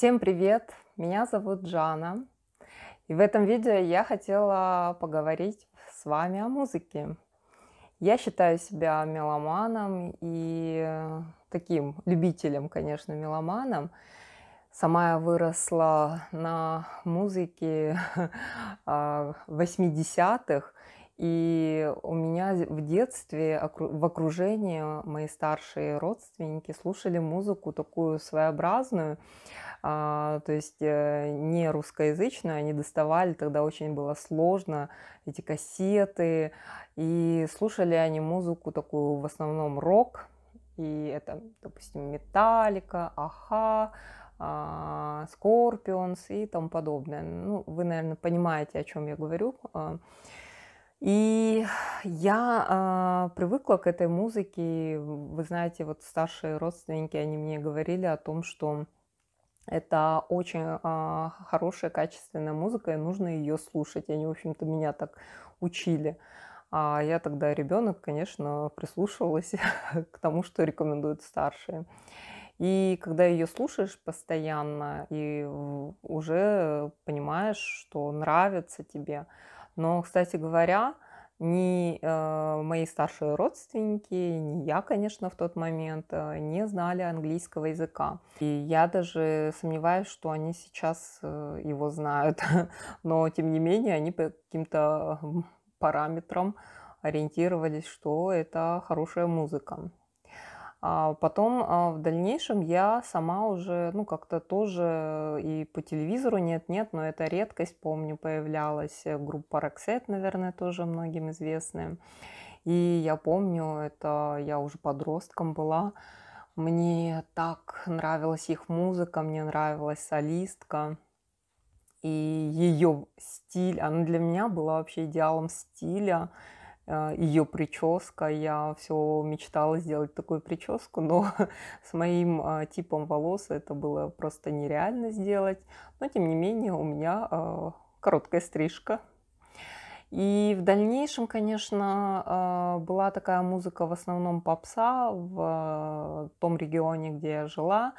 Всем привет! Меня зовут Джана. И в этом видео я хотела поговорить с вами о музыке. Я считаю себя меломаном и э, таким любителем, конечно, меломаном. Сама я выросла на музыке 80-х, а, и у меня в детстве в окружении мои старшие родственники слушали музыку такую своеобразную, а, то есть э, не русскоязычную, они доставали, тогда очень было сложно, эти кассеты, и слушали они музыку такую в основном рок, и это, допустим, Металлика, Аха, а, Скорпионс и тому подобное. Ну, вы, наверное, понимаете, о чем я говорю. А, и я э, привыкла к этой музыке. Вы знаете, вот старшие родственники, они мне говорили о том, что это очень а, хорошая, качественная музыка, и нужно ее слушать. Они, в общем-то, меня так учили. А я тогда ребенок, конечно, прислушивалась к тому, что рекомендуют старшие. И когда ее слушаешь постоянно, и уже понимаешь, что нравится тебе. Но, кстати говоря, ни э, мои старшие родственники, ни я, конечно, в тот момент э, не знали английского языка. И я даже сомневаюсь, что они сейчас э, его знают. Но, тем не менее, они по каким-то э, параметрам ориентировались, что это хорошая музыка. А потом а, в дальнейшем я сама уже, ну, как-то тоже и по телевизору нет-нет, но это редкость, помню, появлялась э, группа Роксет, наверное, тоже многим известная. И я помню, это я уже подростком была, мне так нравилась их музыка, мне нравилась солистка и ее стиль. Она для меня была вообще идеалом стиля а, ее прическа. Я все мечтала сделать такую прическу, но с моим а, типом волос это было просто нереально сделать. Но тем не менее у меня а, короткая стрижка. И в дальнейшем, конечно, была такая музыка в основном попса в том регионе, где я жила.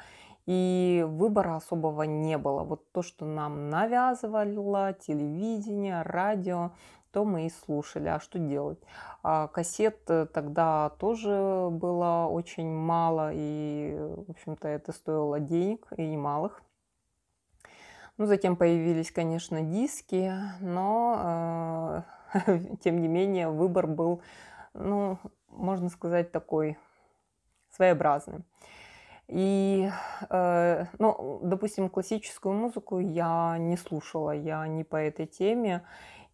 И выбора особого не было. Вот то, что нам навязывало телевидение, радио, то мы и слушали. А что делать? А кассет э, тогда тоже было очень мало, и, в общем-то, это стоило денег и немалых. Ну, затем появились, конечно, диски, но, э, тем не менее, выбор был, ну, можно сказать, такой своеобразным. И, э, ну, допустим, классическую музыку я не слушала, я не по этой теме.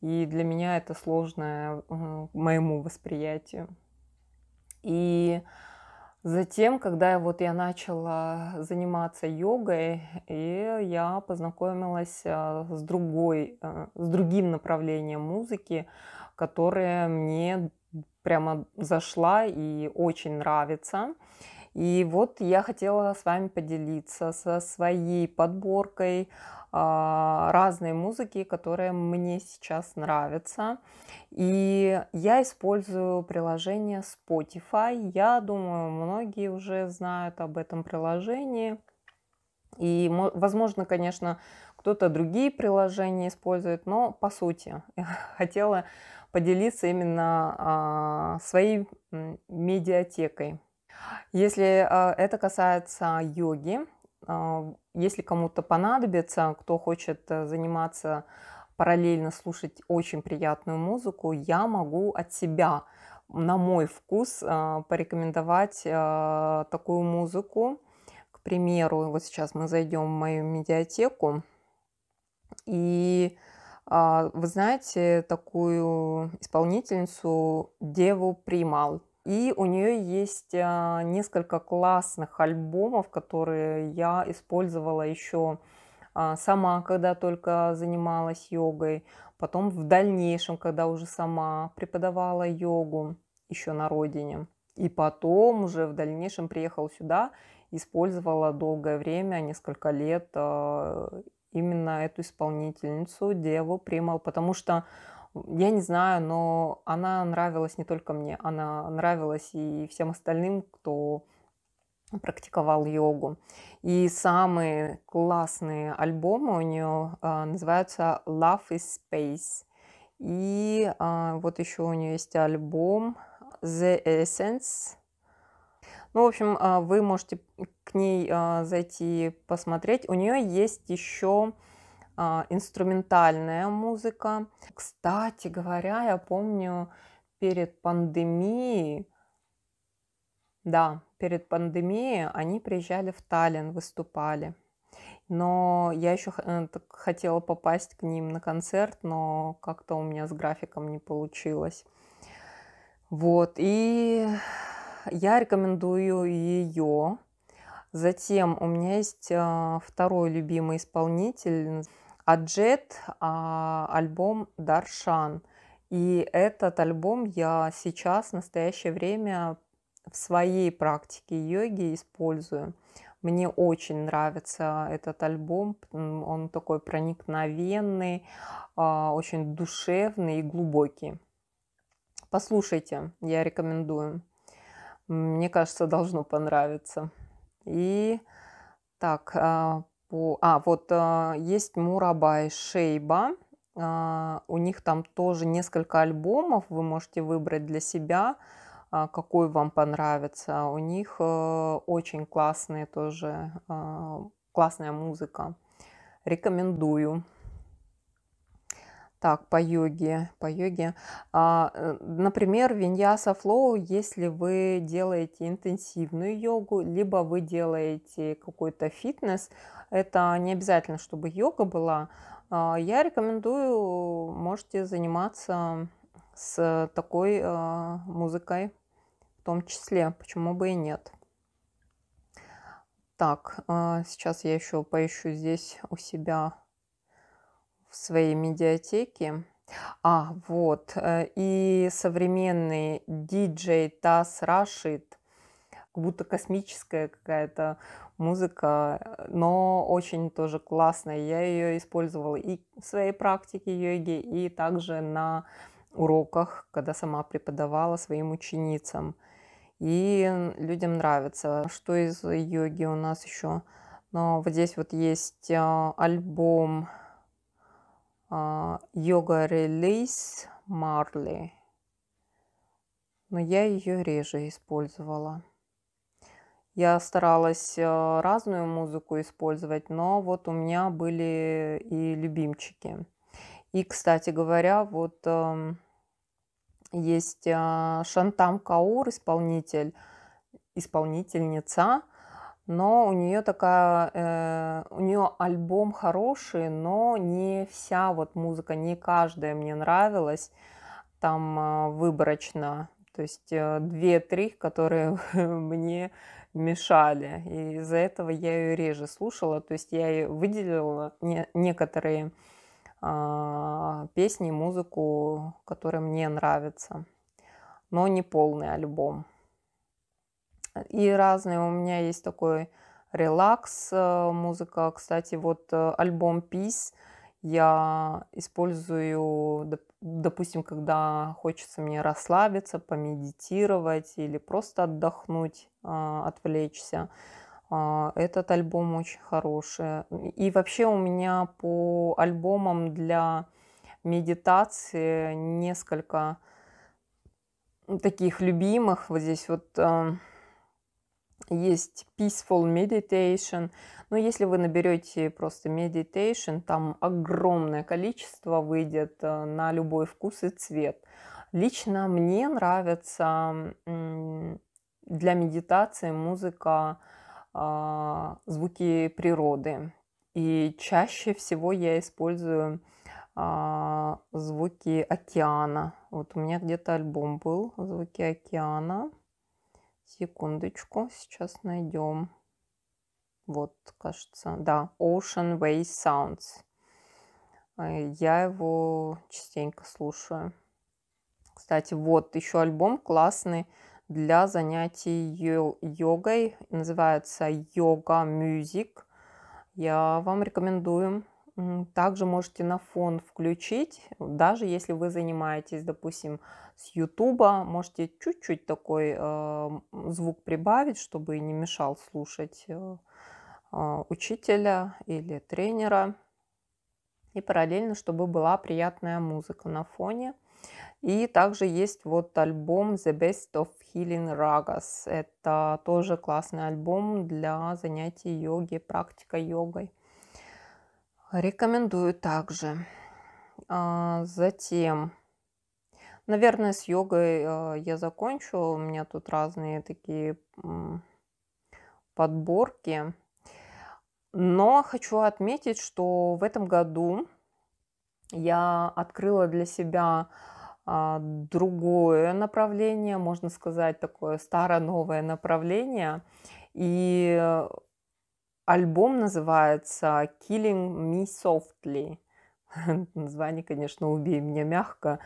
И для меня это сложно э, моему восприятию. И затем, когда вот я начала заниматься йогой, и э, я познакомилась э, с другой, с другим направлением музыки, которое мне прямо зашла и очень нравится. И вот я хотела с вами поделиться со своей подборкой а, разной музыки, которая мне сейчас нравится. И я использую приложение Spotify. Я думаю, многие уже знают об этом приложении. И, возможно, конечно, кто-то другие приложения использует, но по сути хотела поделиться именно а, своей медиатекой. Если а, это касается йоги, а, если кому-то понадобится, кто хочет э, заниматься параллельно слушать очень приятную музыку, я могу от себя, на мой вкус, а, порекомендовать а, такую музыку. К примеру, вот сейчас мы зайдем в мою медиатеку, и вы знаете такую исполнительницу Деву Примал – и у нее есть а, несколько классных альбомов, которые я использовала еще а, сама, когда только занималась йогой, потом в дальнейшем, когда уже сама преподавала йогу еще на родине. И потом уже в дальнейшем приехал сюда, использовала долгое время, несколько лет а, именно эту исполнительницу, деву Примал, потому что я не знаю, но она нравилась не только мне, она нравилась и всем остальным, кто практиковал йогу. И самые классные альбомы у нее а, называются Love is Space. И а, вот еще у нее есть альбом The Essence. Ну, в общем, а, вы можете к ней а, зайти посмотреть. У нее есть еще а, инструментальная музыка. Кстати говоря, я помню перед пандемией, да, перед пандемией они приезжали в Таллин, выступали. Но я еще э, хотела попасть к ним на концерт, но как-то у меня с графиком не получилось. Вот, и я рекомендую ее. Затем у меня есть а, второй любимый исполнитель Аджет, а, альбом Даршан. И этот альбом я сейчас, в настоящее время, в своей практике йоги использую. Мне очень нравится этот альбом. Он такой проникновенный, а, очень душевный и глубокий. Послушайте, я рекомендую. Мне кажется, должно понравиться. И так, а, по... А, вот э, есть Мурабай Шейба. Э, у них там тоже несколько альбомов. Вы можете выбрать для себя, э, какой вам понравится. У них э, очень классные тоже, э, классная музыка. Рекомендую. Так, по йоге, по йоге. А, э, например, виньяса флоу, если вы делаете интенсивную йогу, либо вы делаете какой-то фитнес, это не обязательно, чтобы йога была. А, я рекомендую, можете заниматься с такой а, музыкой в том числе, почему бы и нет. Так, а, сейчас я еще поищу здесь у себя в своей медиатеке. А, вот, э, и современный диджей Тас Рашид, как будто космическая какая-то музыка, но очень тоже классная. Я ее использовала и в своей практике йоги, и также на уроках, когда сама преподавала своим ученицам. И людям нравится. Что из йоги у нас еще? Но вот здесь вот есть а, альбом йога релиз Марли. Но я ее реже использовала. Я старалась э, разную музыку использовать, но вот у меня были и любимчики. И, кстати говоря, вот эм, есть э, Шантам Каур, исполнитель, исполнительница, но у нее такая, э, у нее альбом хороший, но не вся вот музыка, не каждая мне нравилась, там выборочно, то есть две-три, которые мне мешали. И из-за этого я ее реже слушала. То есть я выделила не, некоторые э, песни, музыку, которые мне нравятся. Но не полный альбом. И разные у меня есть такой релакс э, музыка. Кстати, вот э, альбом Peace – я использую, допустим, когда хочется мне расслабиться, помедитировать или просто отдохнуть, а, отвлечься. А, этот альбом очень хороший. И вообще у меня по альбомам для медитации несколько таких любимых. Вот здесь вот эм, есть Peaceful Meditation. Но если вы наберете просто Meditation, там огромное количество выйдет э, на любой вкус и цвет. Лично мне нравится для медитации музыка, а, звуки природы. И чаще всего я использую а, звуки океана. Вот у меня где-то альбом был «Звуки океана». Секундочку, сейчас найдем. Вот, кажется, да, Ocean Way Sounds. Э, я его частенько слушаю. Кстати, вот еще альбом классный для занятий йогой. Называется Йога Music. Я вам рекомендую. Также можете на фон включить, даже если вы занимаетесь, допустим, с Ютуба. Можете чуть-чуть такой э, звук прибавить, чтобы не мешал слушать э, э, учителя или тренера. И параллельно, чтобы была приятная музыка на фоне. И также есть вот альбом The Best of Healing Ragas. Это тоже классный альбом для занятий йоги, практика йогой. Рекомендую также. А, затем Наверное, с йогой э, я закончу. У меня тут разные такие подборки. Но хочу отметить, что в этом году я открыла для себя а, другое направление, можно сказать, такое старо-новое направление. И альбом называется «Killing Me Softly». Название, конечно, «Убей меня мягко».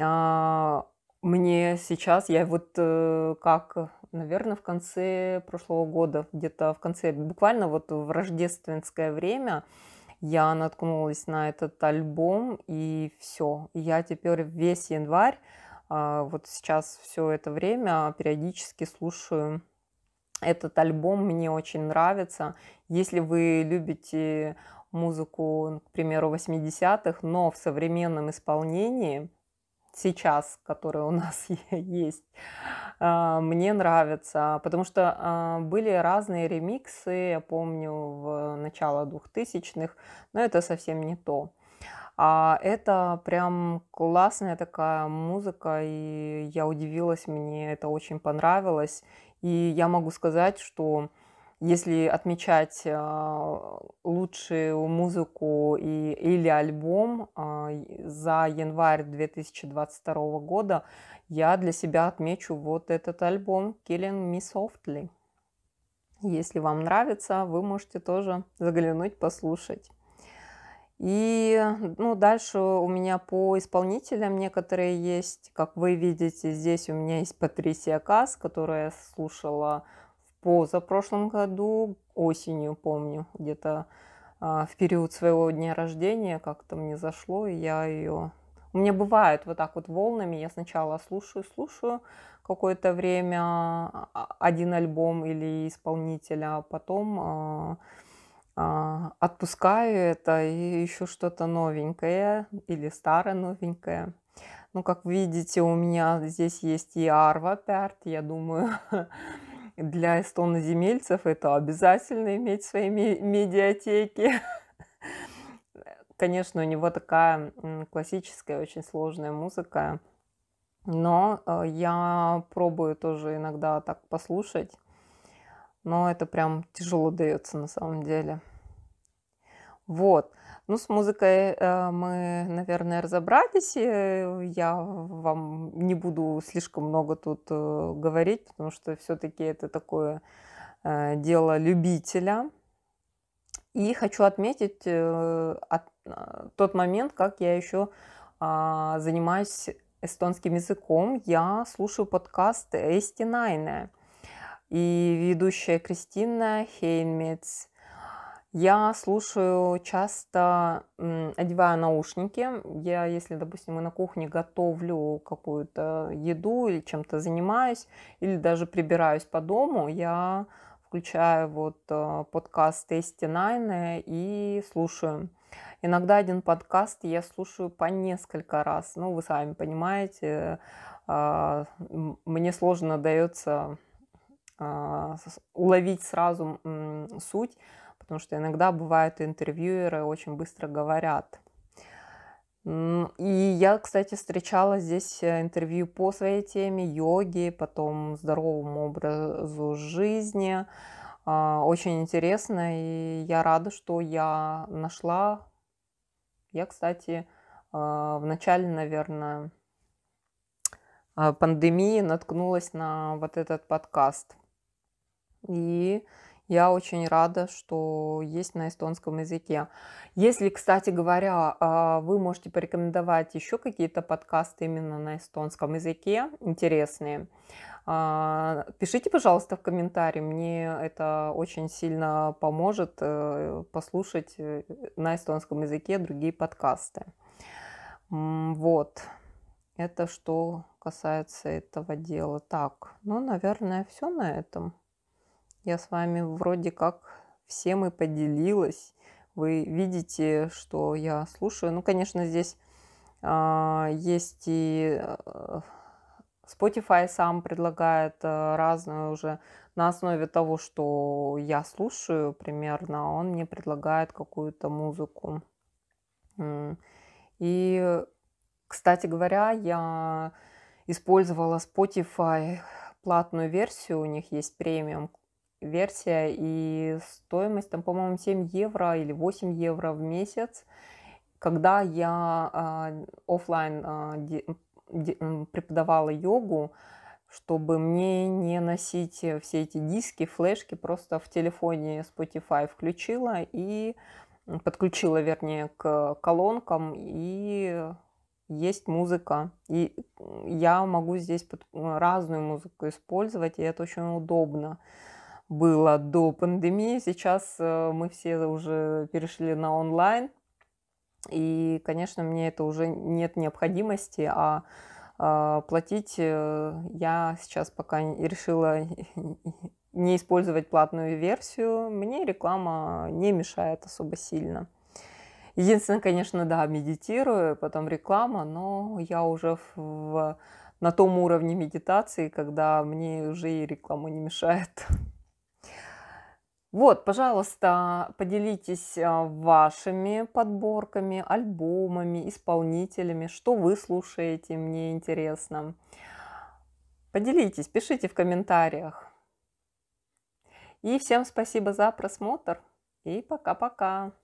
А, мне сейчас, я вот э, как, наверное, в конце прошлого года, где-то в конце, буквально вот в рождественское время, я наткнулась на этот альбом, и все. Я теперь весь январь, а, вот сейчас все это время периодически слушаю этот альбом, мне очень нравится. Если вы любите музыку, к примеру, 80-х, но в современном исполнении – сейчас, которые у нас есть, а, мне нравятся, потому что а, были разные ремиксы, я помню, в начало 2000-х, но это совсем не то. А это прям классная такая музыка, и я удивилась, мне это очень понравилось. И я могу сказать, что если отмечать э, лучшую музыку и, или альбом э, за январь 2022 года, я для себя отмечу вот этот альбом Killing Me Softly. Если вам нравится, вы можете тоже заглянуть, послушать. И ну, дальше у меня по исполнителям некоторые есть. Как вы видите, здесь у меня есть Патрисия Касс, я слушала позапрошлом году, осенью, помню, где-то а, в период своего дня рождения как-то мне зашло, и я ее... У меня бывает вот так вот волнами, я сначала слушаю, слушаю какое-то время а, а, один альбом или исполнителя, а потом отпускаю это и еще что-то новенькое или старое новенькое. Ну, как видите, у меня здесь есть и Арва Пярт, я думаю, Для эстоноземельцев это обязательно иметь свои медиатеки. Конечно, у него такая классическая, очень сложная музыка. Но э, я пробую тоже иногда так послушать. Но это прям тяжело дается на самом деле. Вот. Ну, с музыкой э, мы, наверное, разобрались. Э, я вам не буду слишком много тут э, говорить, потому что все-таки это такое дело любителя. И хочу отметить тот момент, как я еще а, занимаюсь эстонским языком. Я слушаю подкаст «Эстинайне». И ведущая Кристина Хейнмец – я слушаю часто, одеваю наушники. Я, если, допустим, и на кухне готовлю какую-то еду или чем-то занимаюсь, или даже прибираюсь по дому, я включаю вот э, подкаст Тести Найна и слушаю. Иногда один подкаст я слушаю по несколько раз. Ну, вы сами понимаете, э, мне сложно дается э, уловить сразу суть потому что иногда бывают интервьюеры очень быстро говорят. И я, кстати, встречала здесь э, интервью по своей теме йоги, потом здоровому образу жизни. А, очень интересно, и я рада, что я нашла. Я, кстати, а, в начале, наверное, а, пандемии наткнулась на вот этот подкаст. И я очень рада, что есть на эстонском языке. Если, кстати говоря, а, вы можете порекомендовать еще какие-то подкасты именно на эстонском языке, интересные, а, пишите, пожалуйста, в комментарии. Мне это очень сильно поможет э, послушать э, на эстонском языке другие подкасты. Вот. Это что касается этого дела. Так, ну, наверное, все на этом. Я с вами вроде как всем и поделилась. Вы видите, что я слушаю. Ну, конечно, здесь э, есть и э, Spotify сам предлагает э, разное уже на основе того, что я слушаю примерно, он мне предлагает какую-то музыку. И, кстати говоря, я использовала Spotify платную версию, у них есть премиум версия, и стоимость там, по-моему, 7 евро или 8 евро в месяц. Когда я а, офлайн а, преподавала йогу, чтобы мне не носить все эти диски, флешки, просто в телефоне Spotify включила и подключила, вернее, к колонкам, и есть музыка. И я могу здесь разную музыку использовать, и это очень удобно было до пандемии. Сейчас э, мы все уже перешли на онлайн. И, конечно, мне это уже нет необходимости, а, а платить э, я сейчас пока решила не использовать платную версию. Мне реклама не мешает особо сильно. Единственное, конечно, да, медитирую, потом реклама, но я уже в, на том уровне медитации, когда мне уже и реклама не мешает. Вот, пожалуйста, поделитесь э, вашими подборками, альбомами, исполнителями, что вы слушаете, мне интересно. Поделитесь, пишите в комментариях. И всем спасибо за просмотр. И пока-пока.